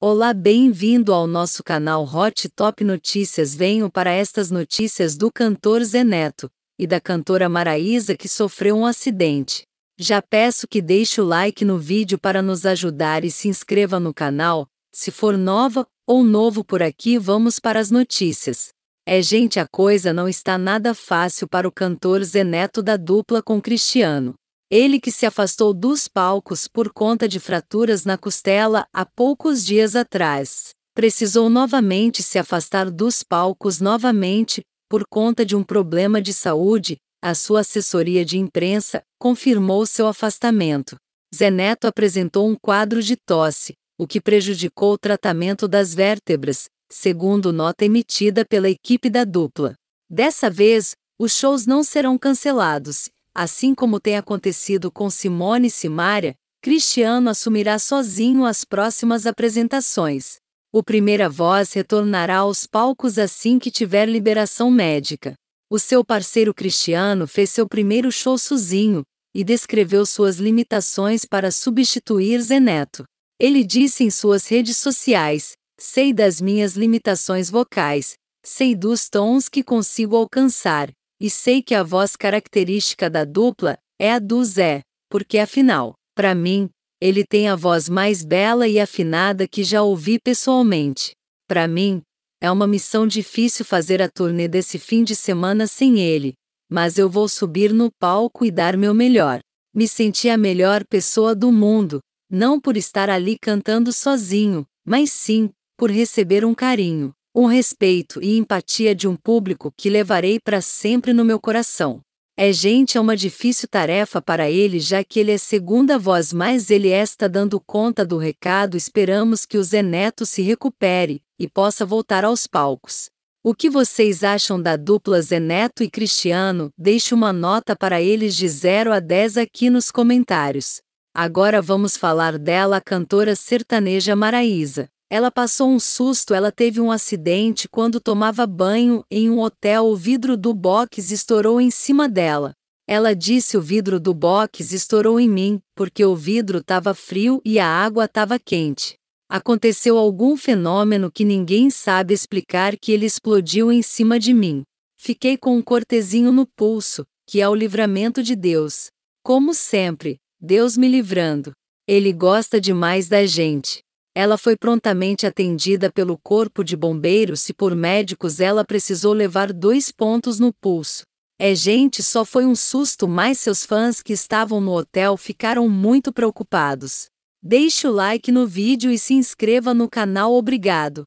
Olá, bem-vindo ao nosso canal Hot Top Notícias. Venho para estas notícias do cantor Zeneto e da cantora Maraísa que sofreu um acidente. Já peço que deixe o like no vídeo para nos ajudar e se inscreva no canal. Se for nova ou novo por aqui, vamos para as notícias. É gente, a coisa não está nada fácil para o cantor Zeneto da dupla com Cristiano ele que se afastou dos palcos por conta de fraturas na costela há poucos dias atrás, precisou novamente se afastar dos palcos novamente por conta de um problema de saúde, a sua assessoria de imprensa confirmou seu afastamento. Zeneto apresentou um quadro de tosse, o que prejudicou o tratamento das vértebras, segundo nota emitida pela equipe da dupla. Dessa vez, os shows não serão cancelados assim como tem acontecido com Simone e Simária, Cristiano assumirá sozinho as próximas apresentações. O Primeira Voz retornará aos palcos assim que tiver liberação médica. O seu parceiro Cristiano fez seu primeiro show sozinho e descreveu suas limitações para substituir Zeneto. Ele disse em suas redes sociais: Sei das minhas limitações vocais, sei dos tons que consigo alcançar, e sei que a voz característica da dupla é a do Zé, porque afinal, para mim, ele tem a voz mais bela e afinada que já ouvi pessoalmente. Para mim, é uma missão difícil fazer a turnê desse fim de semana sem ele, mas eu vou subir no palco e dar meu melhor. Me senti a melhor pessoa do mundo, não por estar ali cantando sozinho, mas sim por receber um carinho. Um respeito e empatia de um público que levarei para sempre no meu coração. É gente é uma difícil tarefa para ele já que ele é segunda voz mas ele está dando conta do recado esperamos que o Zeneto se recupere e possa voltar aos palcos. O que vocês acham da dupla Zeneto e Cristiano? Deixe uma nota para eles de 0 a 10 aqui nos comentários. Agora vamos falar dela a cantora sertaneja Maraísa. Ela passou um susto, ela teve um acidente quando tomava banho em um hotel, o vidro do box estourou em cima dela. Ela disse o vidro do box estourou em mim, porque o vidro estava frio e a água estava quente. Aconteceu algum fenômeno que ninguém sabe explicar que ele explodiu em cima de mim. Fiquei com um cortezinho no pulso, que é o livramento de Deus. Como sempre, Deus me livrando. Ele gosta demais da gente ela foi prontamente atendida pelo corpo de bombeiros e por médicos ela precisou levar dois pontos no pulso. É gente, só foi um susto, mas seus fãs que estavam no hotel ficaram muito preocupados. Deixe o like no vídeo e se inscreva no canal, obrigado.